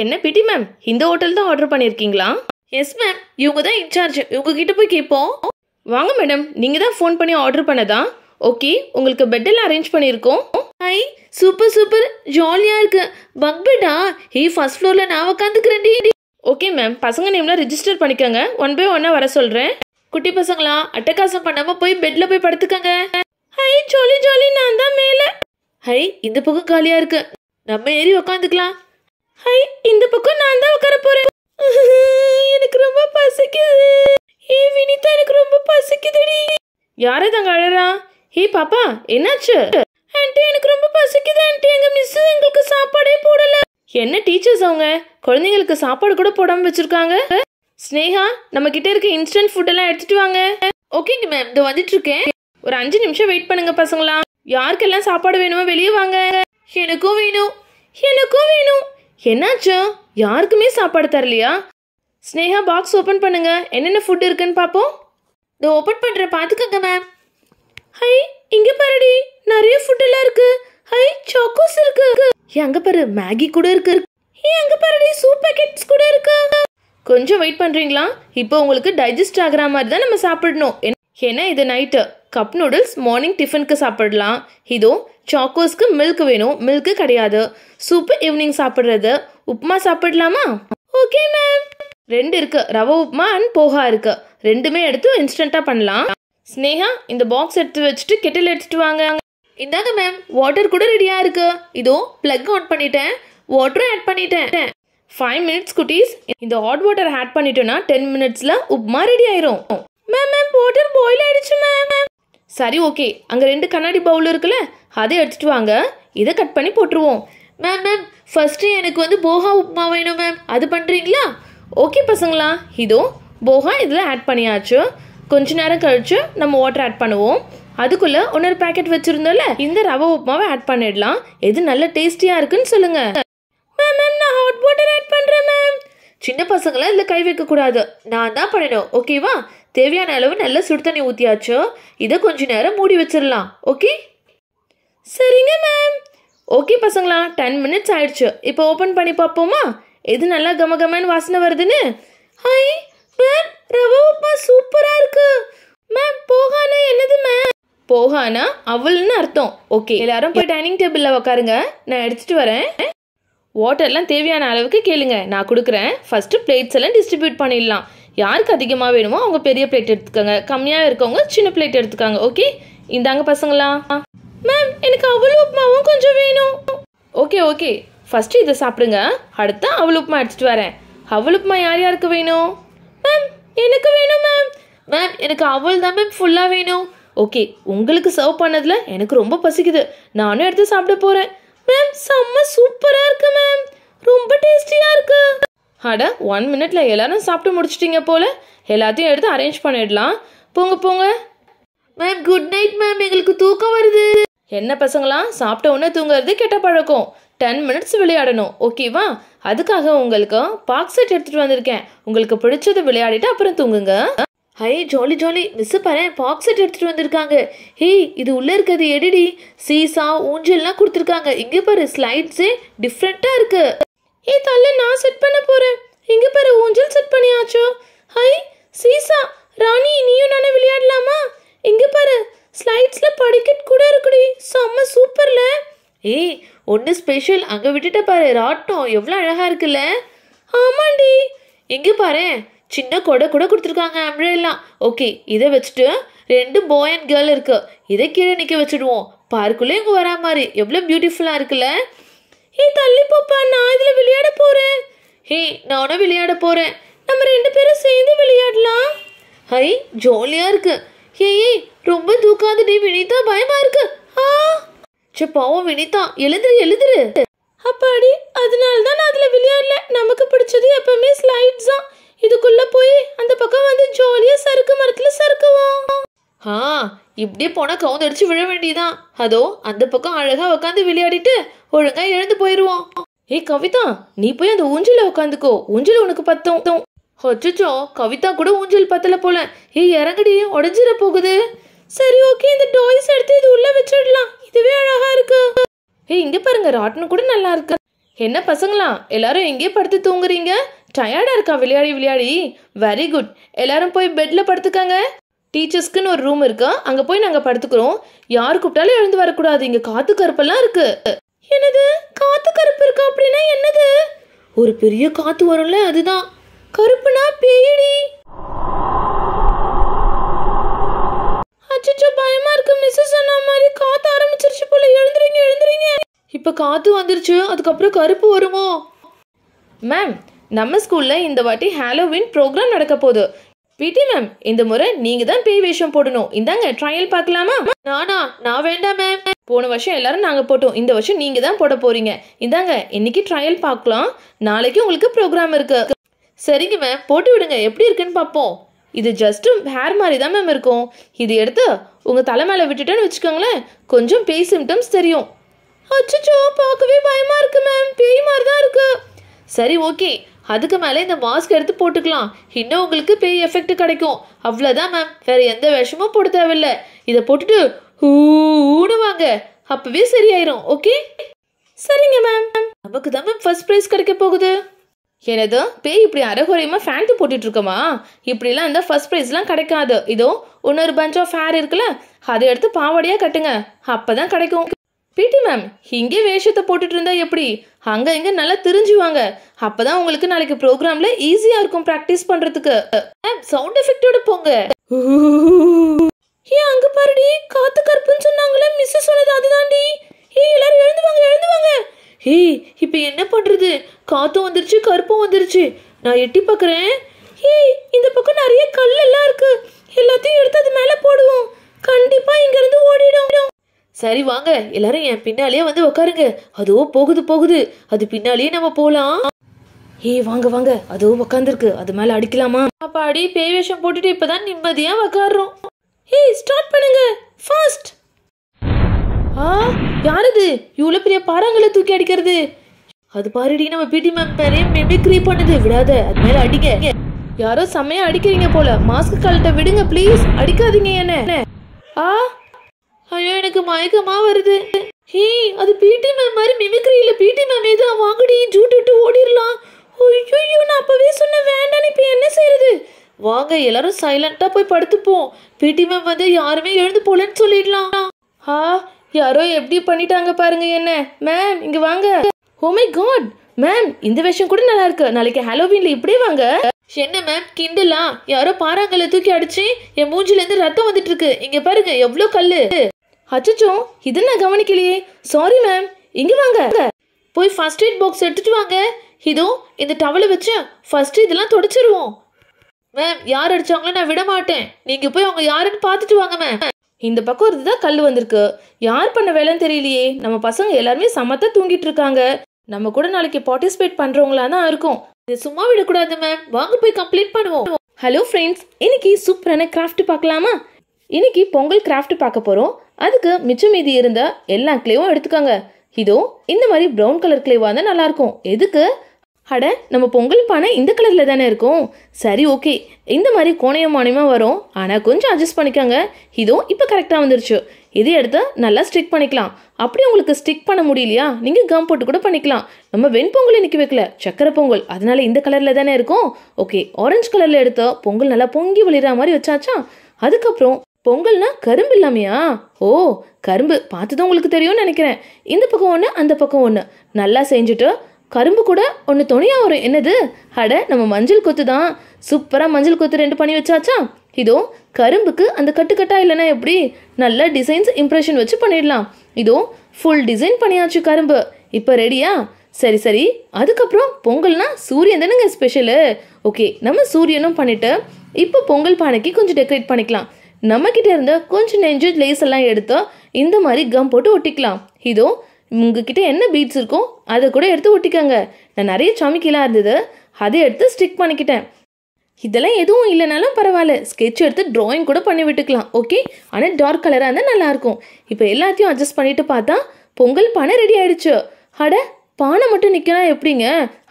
என்ன பிடி மேம் இந்த ஹோட்டல் தான் ஆர்டர் பண்ணியிருக்கீங்களா எஸ் மேம் இவங்க தான் இன்சார்ஜ் இவங்க கிட்ட போய் கேட்போம் வாங்க மேடம் நீங்கள் தான் ஃபோன் பண்ணி ஆர்டர் பண்ணதா ஓகே உங்களுக்கு பெட்டெல்லாம் அரேஞ்ச் பண்ணியிருக்கோம் ஹை சூப்பர் சூப்பர் ஜாலியாக இருக்கு பக் பெட்டா ஹே ஃபர்ஸ்ட் ஃப்ளோரில் நான் உட்காந்துக்கிறேன் ஓகே மேம் பசங்க நேம்லாம் ரிஜிஸ்டர் பண்ணிக்கோங்க ஒன் பை ஒன்னாக வர சொல்கிறேன் குட்டி பசங்களா அட்டகாசம் பண்ணாமல் போய் பெட்டில் போய் படுத்துக்கங்க ஹை ஜாலி ஜாலி நான் தான் மேலே ஹை இந்த பக்கம் காலியாக இருக்கு நம்ம ஏறி உக்காந்துக்கலாம் ஹை இந்த பக்கம் நான் தான் உட்கார போறேன் எனக்கு ரொம்ப பசிக்குது ஏ வினிதா எனக்கு ரொம்ப பசிக்குதுடி யாரு தாங்க அழறா ஹே பாப்பா என்னாச்சு ஆன்ட்டி எனக்கு ரொம்ப பசிக்குது ஆண்டி எங்க மிஸ் எங்களுக்கு சாப்பாடே போடல என்ன டீச்சர்ஸ் அவங்க குழந்தைங்களுக்கு சாப்பாடு கூட போடாம வச்சிருக்காங்க ஸ்னேகா நம்ம கிட்ட இருக்க இன்ஸ்டன்ட் ஃபுட் எல்லாம் எடுத்துட்டு வாங்க ஓகேங்க மேம் இதோ வந்துட்டு இருக்கேன் ஒரு அஞ்சு நிமிஷம் வெயிட் பண்ணுங்க பசங்களா யாருக்கெல்லாம் சாப்பாடு வேணுமோ வெளியே வாங்க எனக்கும் வேணும் எனக்கும் வேணும் என்னாச்சு யாருக்குமே சாப்பாடு தரலையா ஸ்னேகா பாக்ஸ் ஓப்பன் பண்ணுங்க என்னென்ன ஃபுட் இருக்குன்னு பார்ப்போம் இதை ஓப்பன் பண்ணுற பார்த்துக்கங்க மேம் ஹை இங்கே பாருடி நிறைய ஃபுட் எல்லாம் இருக்கு ஹை சாக்கோஸ் இருக்கு எங்க அங்கே பாரு மேகி கூட இருக்கு எங்க அங்கே பாருடி சூப் பேக்கெட்ஸ் கூட இருக்கு கொஞ்சம் வெயிட் பண்ணுறீங்களா இப்போ உங்களுக்கு டைஜஸ்ட் ஆகிற மாதிரி தான் நம்ம சாப்பிடணும் ஏன்னா இது நைட்டு கப் நூடுல்ஸ் மார்னிங் டிஃபனுக்கு சாப்பிடலாம் இதோ சாக்கோஸ்க்கு மில்க் வேணும் மில்க்கு கிடையாது சூப்பு ஈவினிங் சாப்பிட்றது உப்புமா சாப்பிடலாமா ஓகே மேம் ரெண்டு இருக்கு ரவா உப்புமா அண்ட் போகா இருக்கு ரெண்டுமே எடுத்து இன்ஸ்டண்ட்டாக பண்ணலாம் ஸ்னேகா இந்த பாக்ஸ் எடுத்து வச்சுட்டு கெட்டில் எடுத்துட்டு வாங்க இந்தாங்க மேம் வாட்டர் கூட ரெடியாக இருக்கு இதோ ப்ளக் ஆன் பண்ணிட்டேன் வாட்டரும் ஆட் பண்ணிட்டேன் ஃபைவ் மினிட்ஸ் குட்டீஸ் இந்த ஹாட் வாட்டர் ஆட் பண்ணிட்டோம்னா டென் மினிட்ஸில் உப்புமா ரெடி ஆயிரும் மேம் மேம் வாட்டர் பாயில் ஆயிடுச்சு மேம் சரி ஓகே அங்கே ரெண்டு கண்ணாடி பவுல் இருக்குல்ல அதை எடுத்துட்டு வாங்க இதை கட் பண்ணி போட்டுருவோம் மேம் மேம் ஃபஸ்ட்டு எனக்கு வந்து போகா உப்புமா வேணும் மேம் அது பண்ணுறீங்களா ஓகே பசங்களா இதோ போகா இதில் ஆட் பண்ணியாச்சு கொஞ்ச நேரம் கழித்து நம்ம வாட்டர் ஆட் பண்ணுவோம் அதுக்குள்ளே ஒன்னொரு பேக்கெட் வச்சிருந்தோம்ல இந்த ரவை உப்புமாவை ஆட் பண்ணிடலாம் எது நல்ல டேஸ்டியா இருக்குன்னு சொல்லுங்கள் மேம் மேம் நான் ஹாட் வாட்டர் ஆட் பண்ணுறேன் மேம் சின்ன பசங்களை இதில் கை வைக்கக்கூடாது நான் தான் பண்ணணும் ஓகேவா தேவையான அளவு நல்ல சுடு தண்ணி ஊற்றியாச்சு இதை கொஞ்ச நேரம் மூடி வச்சிடலாம் ஓகே சரிங்க மேம் ஓகே பசங்களா டென் மினிட்ஸ் ஆயிடுச்சு இப்போ ஓப்பன் பண்ணி பார்ப்போமா எது நல்லா கம கமன்னு வாசனை வருதுன்னு ஹாய் மேம் ரவா உப்புமா சூப்பராக இருக்கு மேம் போகானா என்னது மேம் போகானா அவள்னு அர்த்தம் ஓகே எல்லாரும் போய் டைனிங் டேபிளில் உட்காருங்க நான் எடுத்துட்டு வரேன் வாட்டர்லாம் தேவையான அளவுக்கு கேளுங்க நான் கொடுக்குறேன் ஃபஸ்ட்டு பிளேட்ஸ் எல்லாம் டிஸ்ட்ரிபியூட் பண்ணிடலாம் யாருக்கு அதிகமாக வேணுமோ அவங்க பெரிய பிளேட் எடுத்துக்கோங்க கம்மியாக இருக்கவங்க சின்ன பிளேட் எடுத்துக்காங்க ஓகே இந்தாங்க பசங்களா மேம் எனக்கு அவ்வளோ உப்புமாவும் கொஞ்சம் வேணும் ஓகே ஓகே ஃபர்ஸ்ட் இதை சாப்பிடுங்க அடுத்து அவ்வளோ உப்புமா எடுத்துகிட்டு வரேன் அவ்வளோ உப்புமா யார் யாருக்கு வேணும் மேம் எனக்கு வேணும் மேம் மேம் எனக்கு அவள் தான் மேம் ஃபுல்லாக வேணும் ஓகே உங்களுக்கு சர்வ் பண்ணதில் எனக்கு ரொம்ப பசிக்குது நானும் எடுத்து சாப்பிட போகிறேன் மேம் செம்ம சூப்பராக இருக்கு மேம் ரொம்ப டேஸ்டியாக இருக்குது அட ஒன் மினிட்ல எல்லாரும் சாப்பிட்டு முடிச்சிட்டீங்க போல எல்லாத்தையும் எடுத்து அரேஞ்ச் பண்ணிடலாம் போங்க போங்க மேம் குட் நைட் மேம் எங்களுக்கு தூக்கம் வருது என்ன பசங்களாம் சாப்பிட்ட உடனே தூங்குறது கெட்ட பழக்கம் டென் மினிட்ஸ் விளையாடணும் ஓகேவா அதுக்காக உங்களுக்கு பாக்ஸ் செட் எடுத்துகிட்டு வந்திருக்கேன் உங்களுக்கு பிடிச்சது விளையாடிட்டு அப்புறம் தூங்குங்க ஹை ஜாலி ஜாலி மிஸ் பாரு பாக்ஸ் செட் எடுத்துகிட்டு வந்திருக்காங்க ஹே இது உள்ளே இருக்கிறது எடிடி சீசா ஊஞ்சல்லாம் கொடுத்துருக்காங்க இங்கே பாரு ஸ்லைட்ஸே டிஃப்ரெண்ட்டாக இருக்குது ஏ தல்ல நான் செட் பண்ண போறேன் எங்க பாரு ஊஞ்சல் செட் பண்ணியாச்சோ ஹை சீசா ராணி நீயும் நானே விளையாடலாமா எங்க பாரு ஸ்லைட்ஸ்ல படிக்கட் கூட இருக்குடி செம்ம சூப்பர்ல ஏய் ஒன்று ஸ்பெஷல் அங்கே விட்டுட்ட பாரு ராட்டம் எவ்வளோ அழகாக இருக்குல்ல ஆமாண்டி எங்கே பாரு சின்ன கொடை கூட கொடுத்துருக்காங்க அம்ரெல்லாம் ஓகே இதை வச்சுட்டு ரெண்டு பாய் அண்ட் கேர்ள் இருக்கு இதை கீழே நிற்க வச்சுடுவோம் பார்க்குள்ளே இங்கே வரா மாதிரி எவ்வளோ பியூட்டிஃபுல்லாக இருக்குல்ல ஹே தள்ளி போப்பா நான் இதில் விளையாட போகிறேன் ஹே நானும் விளையாட போகிறேன் நம்ம ரெண்டு பேரும் சேர்ந்து விளையாடலாம் ஹை ஜாலியாக இருக்கு ஹே ரொம்ப தூக்காது தூக்காதடி வினிதா பயமா இருக்கு ஆ சே பாவம் வினிதா எழுதுரு எழுதுரு அப்பாடி அதனால தான் நான் அதில் விளையாடல நமக்கு பிடிச்சது எப்பவுமே ஸ்லைட்ஸ் தான் இதுக்குள்ள போய் அந்த பக்கம் வந்து ஜாலியா சறுக்கு மரத்துல சறுக்குவோம் ஆ இப்படியே போனா கவுந்தடிச்சு விழ வேண்டியதான் அதோ அந்த பக்கம் அழகா உட்காந்து விளையாடிட்டு ஒழுங்கா எழுந்து போயிருவோம் ஏ கவிதா நீ போய் அந்த ஊஞ்சல உட்காந்துக்கோ ஊஞ்சல் உனக்கு பத்தும் ஹச்சோ கவிதா கூட ஊஞ்சல் பத்தல போல ஏ இறங்கடி உடஞ்சிட போகுது சரி ஓகே இந்த டாய்ஸ் எடுத்து இது உள்ள வச்சிடலாம் இதுவே அழகா இருக்கு ஏ இங்க பாருங்க ராட்டன் கூட நல்லா இருக்கு என்ன பசங்களா எல்லாரும் எங்கேயே படுத்து தூங்குறீங்க டயர்டா இருக்கா விளையாடி விளையாடி வெரி குட் எல்லாரும் போய் பெட்ல படுத்துக்காங்க டீச்சர்ஸ்க்குன்னு ஒரு ரூம் இருக்கு அங்க போய் நாங்க படுத்துக்கிறோம் யார் கூப்பிட்டாலும் எழுந்து வரக்கூடாது இங்க காத்து கருப்பெல்லாம் இருக்கு என்னது காத்து கருப்பு இருக்கா அப்படின்னா என்னது ஒரு பெரிய காத்து வரும்ல அதுதான் கருப்புனா பேயடி அச்சோ பயமா இருக்கு மிஸ்ஸஸ் சொன்ன மாதிரி காத்து ஆரம்பிச்சிருச்சு போல எழுந்துறீங்க எழுந்துறீங்க இப்ப காத்து வந்துருச்சு அதுக்கப்புறம் கருப்பு வருமோ மேம் நம்ம ஸ்கூல்ல இந்த வாட்டி ஹாலோவின் ப்ரோக்ராம் நடக்க போகுது பிடி மேம் இந்த முறை நீங்க தான் பேய் வேஷம் போடணும் இந்தாங்க ட்ரையல் பார்க்கலாமா நானா நான் வேண்டாம் மேம் போன வருஷம் எல்லாரும் நாங்க போட்டோம் இந்த வருஷம் நீங்க தான் போட போறீங்க இந்தாங்க இன்னைக்கு ட்ரையல் பார்க்கலாம் நாளைக்கு உங்களுக்கு ப்ரோக்ராம் இருக்கு சரிங்க மேம் போட்டு விடுங்க எப்படி இருக்குன்னு பார்ப்போம் இது ஜஸ்ட்டு ஹேர் மாதிரி தான் மேம் இருக்கும் இது எடுத்து உங்கள் தலை மேலே விட்டுட்டேன்னு வச்சுக்கோங்களேன் கொஞ்சம் பேய் சிம்டம்ஸ் தெரியும் அச்சோ பார்க்கவே பயமாக இருக்குது மேம் பேய் மாதிரி தான் இருக்குது சரி ஓகே அதுக்கு மேலே இந்த மாஸ்க் எடுத்து போட்டுக்கலாம் இன்னும் உங்களுக்கு பெரிய எஃபெக்ட் கிடைக்கும் அவ்வளோதான் மேம் வேறு எந்த விஷமும் போட தேவையில்லை இதை போட்டுட்டு ஊடுவாங்க அப்பவே சரியாயிரும் ஓகே சரிங்க மேம் நமக்கு தான் மேம் ஃபர்ஸ்ட் ப்ரைஸ் கிடைக்க போகுது எனது பேய் இப்படி அறகுறையமாக ஃபேண்ட்டு போட்டுட்டு இருக்கோமா இப்படிலாம் இந்த ஃபர்ஸ்ட் ப்ரைஸ்லாம் கிடைக்காது இதோ இன்னொரு பஞ்ச் ஆஃப் ஹேர் இருக்குல்ல அதை எடுத்து பாவடியாக கட்டுங்க அப்போ தான் கிடைக்கும் பிடி மேம் இங்கே வேஷத்தை போட்டுட்டு இருந்தா எப்படி அங்கே இங்கே நல்லா தெரிஞ்சுவாங்க அப்பதான் உங்களுக்கு நாளைக்கு ப்ரோக்ராம்ல ஈஸியா இருக்கும் ப்ராக்டிஸ் பண்றதுக்கு சவுண்ட் எஃபெக்டோட போங்க ஏ அங்க பாருடி காத்து கருப்புன்னு சொன்னாங்களே மிஸ் சொன்னது அதுதான்டி ஏ எல்லாரும் எழுந்துவாங்க எழுந்துவாங்க ஹே இப்போ என்ன பண்றது காத்தும் வந்துருச்சு கருப்பும் வந்துருச்சு நான் எட்டி பாக்குறேன் ஏய் இந்த பக்கம் நிறைய கல் எல்லாம் இருக்கு எல்லாத்தையும் எடுத்து அது மேல போடுவோம் கண்டிப்பா இங்க இருந்து ஓடிடும் சரி வாங்க எல்லாரும் என் பின்னாலேயே வந்து உக்காருங்க அதோ போகுது போகுது அது பின்னாலேயே நம்ம போலாம் ஏய் வாங்க வாங்க அதோ உக்காந்துருக்கு அது மேல அடிக்கலாமா அப்பா பேய் வேஷம் போட்டுட்டு இப்பதான் நிம்மதியா உக்காடுறோம் ஏய் ஸ்டார்ட் பண்ணுங்க ஃபாஸ்ட் ஆ யாரது இவ்வளோ பெரிய பாறாங்களை தூக்கி அடிக்கிறது அது பாருடி நம்ம பிடி மேம் பேரே மெமிக்ரி பண்ணுது விடாத அது மேல அடிங்க யாரோ செம்மையா அடிக்கிறீங்க போல மாஸ்க் கழட்ட விடுங்க ப்ளீஸ் அடிக்காதீங்க என்ன ஆ ஐயோ எனக்கு மயக்கமா வருது ஹே அது பிடி மேம் மாதிரி மிமிக்ரி இல்ல பிடி மேம் ஏதோ வாங்கடி ஜூட்டுட்டு ஓடிடலாம் ஐயோ நான் அப்பவே சொன்ன வேண்டாம் இப்போ என்ன செய்யறது வாங்க எல்லாரும் சைலண்டா போய் படுத்துப்போம் பிடி மேம் வந்து யாருமே எழுந்து போலன்னு சொல்லிடலாம் ஹா யாரோ எப்படி பண்ணிட்டாங்க பாருங்க என்ன மேம் இங்க வாங்க ஓமை காட் மேம் இந்த விஷயம் கூட நல்லா இருக்கு நாளைக்கு ஹாலோவீன்ல இப்படியே வாங்க என்ன மேம் கிண்டலா யாரோ பாறாங்கல்ல தூக்கி அடிச்சு என் மூஞ்சில இருந்து ரத்தம் வந்துட்டு இருக்கு இங்க பாருங்க எவ்வளவு கல்லு அச்சோ இது நான் கவனிக்கலையே சாரி மேம் இங்கே வாங்க போய் ஃபர்ஸ்ட் எய்ட் பாக்ஸ் எடுத்துட்டு வாங்க இதோ இந்த டவலை வச்சு ஃபர்ஸ்ட் இதெல்லாம் தொடச்சிருவோம் மேம் யார் அடிச்சாங்களோ நான் விட மாட்டேன் நீங்கள் போய் அவங்க யாருன்னு பார்த்துட்டு வாங்க மேம் இந்த பக்கம் இருந்து தான் கல் வந்திருக்கு யார் பண்ண வேலைன்னு தெரியலையே நம்ம பசங்க எல்லாருமே சமத்தா தூங்கிட்டு இருக்காங்க நம்ம கூட நாளைக்கு பார்ட்டிசிபேட் பண்றவங்களா தான் இருக்கும் இது சும்மா விடக்கூடாது மேம் வாங்க போய் கம்ப்ளீட் பண்ணுவோம் ஹலோ ஃப்ரெண்ட்ஸ் இன்னைக்கு சூப்பரான கிராஃப்ட் பார்க்கலாமா இன்னைக்கு பொங்கல் கிராஃப்ட் பார்க்க போகிறோம் அதுக்கு மிச்சம் மீதி இருந்த எல்லா கிளேவும் எடுத்துக்கோங்க இதோ இந்த மாதிரி ப்ரௌன் கலர் கிளேவாக இருந்தால் நல்லாயிருக்கும் எதுக்கு அட நம்ம பொங்கல் பானை இந்த கலரில் தானே இருக்கும் சரி ஓகே இந்த மாதிரி கோணையம் மானியமாக வரும் ஆனால் கொஞ்சம் அட்ஜஸ்ட் பண்ணிக்கோங்க இதுவும் இப்போ கரெக்டாக வந்துருச்சு இதை எடுத்து நல்லா ஸ்டிக் பண்ணிக்கலாம் அப்படி உங்களுக்கு ஸ்டிக் பண்ண முடியலையா நீங்கள் கம் போட்டு கூட பண்ணிக்கலாம் நம்ம வெண்பொங்கல் இன்னைக்கு வைக்கல சக்கரை பொங்கல் அதனால இந்த கலரில் தானே இருக்கும் ஓகே ஆரஞ்சு கலரில் எடுத்த பொங்கல் நல்லா பொங்கி விழுற மாதிரி வச்சாச்சா அதுக்கப்புறம் பொங்கல்னா கரும்பு இல்லாமையா ஓ கரும்பு தான் உங்களுக்கு தெரியும்னு நினைக்கிறேன் இந்த பக்கம் ஒன்று அந்த பக்கம் ஒன்று நல்லா செஞ்சுட்டு கரும்பு கூட ஒன்று துணியாக வரும் என்னது அட நம்ம மஞ்சள் கொத்து தான் சூப்பராக மஞ்சள் கொத்து ரெண்டு பண்ணி வச்சாச்சா இதோ கரும்புக்கு அந்த கட்டுக்கட்டா இல்லைன்னா எப்படி நல்ல டிசைன்ஸ் இம்ப்ரெஷன் வச்சு பண்ணிடலாம் இதோ ஃபுல் டிசைன் பண்ணியாச்சு கரும்பு இப்போ ரெடியா சரி சரி அதுக்கப்புறம் பொங்கல்னா சூரியன் தானேங்க ஸ்பெஷலு ஓகே நம்ம சூரியனும் பண்ணிவிட்டு இப்போ பொங்கல் பானைக்கு கொஞ்சம் டெக்கரேட் பண்ணிக்கலாம் நம்மக்கிட்ட இருந்த கொஞ்சம் நெஞ்சு லேஸ் எல்லாம் எடுத்தால் இந்த மாதிரி கம் போட்டு ஒட்டிக்கலாம் இதோ உங்ககிட்ட என்ன பீட்ஸ் இருக்கோ அதை கூட எடுத்து ஒட்டிக்கோங்க நான் நிறைய சமைக்கலாம் இருந்தது அதை எடுத்து ஸ்டிக் பண்ணிக்கிட்டேன் இதெல்லாம் எதுவும் இல்லைனாலும் பரவாயில்ல ஸ்கெட்ச் எடுத்து ட்ராயிங் கூட பண்ணி விட்டுக்கலாம் ஓகே ஆனால் டார்க் கலராக இருந்தால் நல்லாயிருக்கும் இப்போ எல்லாத்தையும் அட்ஜஸ்ட் பண்ணிட்டு பார்த்தா பொங்கல் பானை ரெடி ஆயிடுச்சு அட பானை மட்டும் நிற்கலாம் எப்படிங்க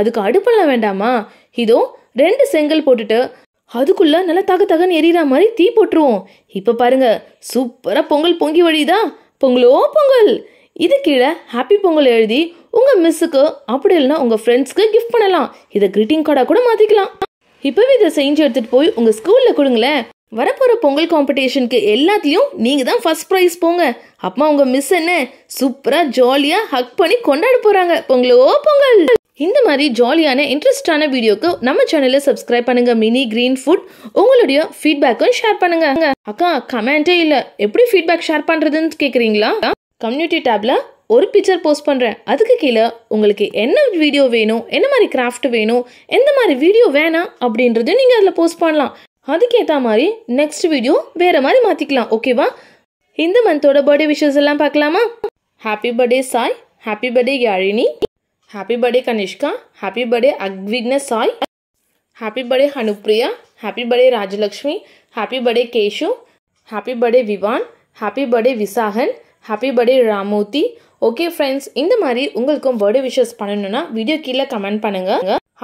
அதுக்கு அடுப்பெல்லாம் வேண்டாமா இதோ ரெண்டு செங்கல் போட்டுட்டு அதுக்குள்ள நல்லா தக தகன்னு எரியற மாதிரி தீ போட்டுருவோம் இப்போ பாருங்க சூப்பராக பொங்கல் பொங்கி வழிதா பொங்கலோ பொங்கல் இது கீழே ஹாப்பி பொங்கல் எழுதி உங்கள் மிஸ்ஸுக்கு அப்படி இல்லைன்னா உங்கள் ஃப்ரெண்ட்ஸ்க்கு கிஃப்ட் பண்ணலாம் இதை க்ரீட்டிங் கார்டாக கூட மாற்றிக்கலாம் இப்போவே இதை செஞ்சு எடுத்துட்டு போய் உங்கள் ஸ்கூலில் கொடுங்களேன் வரப்போகிற பொங்கல் காம்படிஷனுக்கு எல்லாத்துலேயும் நீங்கள் தான் ஃபர்ஸ்ட் ப்ரைஸ் போங்க அப்பா உங்கள் மிஸ் என்ன சூப்பராக ஜாலியாக ஹக் பண்ணி கொண்டாட போகிறாங்க பொங்கலோ பொங்கல் இந்த மாதிரி ஜாலியான இன்ட்ரெஸ்டான வீடியோக்கு நம்ம சேனலை சப்ஸ்கிரைப் பண்ணுங்க மினி கிரீன் ஃபுட் உங்களுடைய ஃபீட்பேக்கும் ஷேர் பண்ணுங்க அக்கா கமெண்டே இல்லை எப்படி ஃபீட்பேக் ஷேர் பண்ணுறதுன்னு கேட்குறீங்களா கம்யூனிட்டி டேப்ல ஒரு பிக்சர் போஸ்ட் பண்ணுறேன் அதுக்கு கீழே உங்களுக்கு என்ன வீடியோ வேணும் என்ன மாதிரி கிராஃப்ட் வேணும் எந்த மாதிரி வீடியோ வேணாம் அப்படின்றது நீங்கள் அதில் போஸ்ட் பண்ணலாம் அதுக்கேற்ற மாதிரி நெக்ஸ்ட் வீடியோ வேறு மாதிரி மாற்றிக்கலாம் ஓகேவா இந்த மந்தோட பர்த்டே விஷஸ் எல்லாம் பார்க்கலாமா happy birthday Sai happy birthday Yazhini happy birthday Kanishka happy birthday அக்விக்ன Sai happy birthday Anupriya happy birthday Rajalakshmi happy birthday Keshu happy birthday Vivaan happy birthday Visakan happy birthday Ramurthy okay friends இந்த மாதிரி உங்களுக்கும் பர்த்டே விஷஸ் பண்ணணும்னா வீடியோ கீழே கமெண்ட் பண்ணுங்க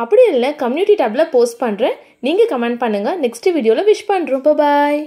அப்படி இல்லை கம்யூனிட்டி டேப்பில் போஸ்ட் பண்ணுறேன் நீங்கள் கமெண்ட் பண்ணுங்கள் நெக்ஸ்ட் வீடியோவில் விஷ் பண்ணுறோம் பாய்